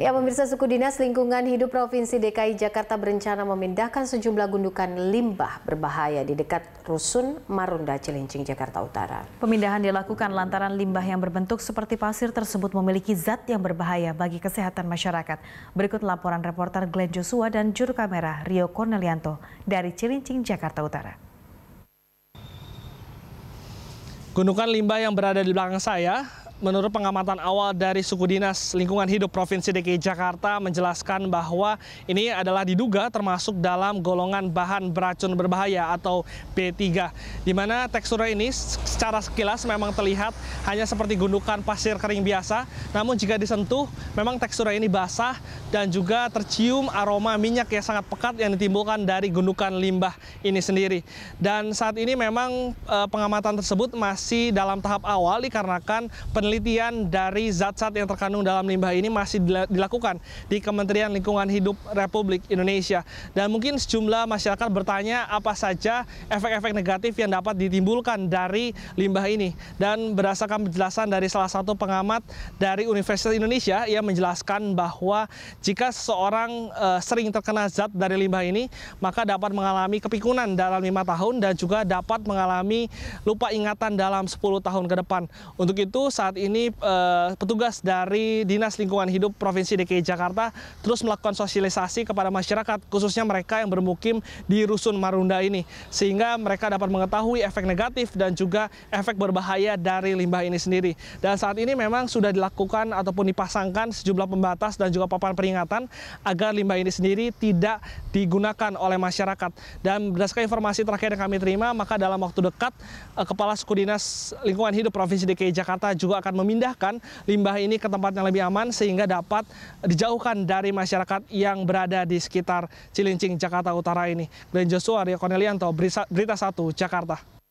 Ya, pemirsa suku dinas lingkungan hidup Provinsi DKI Jakarta berencana memindahkan sejumlah gundukan limbah berbahaya di dekat Rusun Marunda Cilincing, Jakarta Utara. Pemindahan dilakukan lantaran limbah yang berbentuk seperti pasir tersebut memiliki zat yang berbahaya bagi kesehatan masyarakat. Berikut laporan reporter Glenn Joshua dan juru kamera Rio Cornelianto dari Cilincing, Jakarta Utara. Gundukan limbah yang berada di belakang saya menurut pengamatan awal dari suku dinas lingkungan hidup Provinsi DKI Jakarta menjelaskan bahwa ini adalah diduga termasuk dalam golongan bahan beracun berbahaya atau B3. Di mana teksturnya ini secara sekilas memang terlihat hanya seperti gundukan pasir kering biasa, namun jika disentuh memang teksturnya ini basah dan juga tercium aroma minyak yang sangat pekat yang ditimbulkan dari gundukan limbah ini sendiri. Dan saat ini memang eh, pengamatan tersebut masih dalam tahap awal dikarenakan penelitian dari zat-zat yang terkandung dalam limbah ini masih dilakukan di Kementerian Lingkungan Hidup Republik Indonesia. Dan mungkin sejumlah masyarakat bertanya apa saja efek-efek negatif yang dapat ditimbulkan dari limbah ini. Dan berdasarkan penjelasan dari salah satu pengamat dari Universitas Indonesia, ia menjelaskan bahwa jika seseorang e, sering terkena zat dari limbah ini, maka dapat mengalami kepikunan dalam lima tahun dan juga dapat mengalami lupa ingatan dalam 10 tahun ke depan. Untuk itu saat saat ini uh, petugas dari Dinas Lingkungan Hidup Provinsi DKI Jakarta terus melakukan sosialisasi kepada masyarakat, khususnya mereka yang bermukim di Rusun Marunda ini, sehingga mereka dapat mengetahui efek negatif dan juga efek berbahaya dari limbah ini sendiri. Dan saat ini memang sudah dilakukan ataupun dipasangkan sejumlah pembatas dan juga papan peringatan agar limbah ini sendiri tidak digunakan oleh masyarakat. Dan berdasarkan informasi terakhir yang kami terima, maka dalam waktu dekat, eh, Kepala Suku Dinas Lingkungan Hidup Provinsi DKI Jakarta juga akan memindahkan limbah ini ke tempat yang lebih aman sehingga dapat dijauhkan dari masyarakat yang berada di sekitar Cilincing, Jakarta Utara ini. Glenn Joshua, Rio Cornelianto, Berita 1, Jakarta.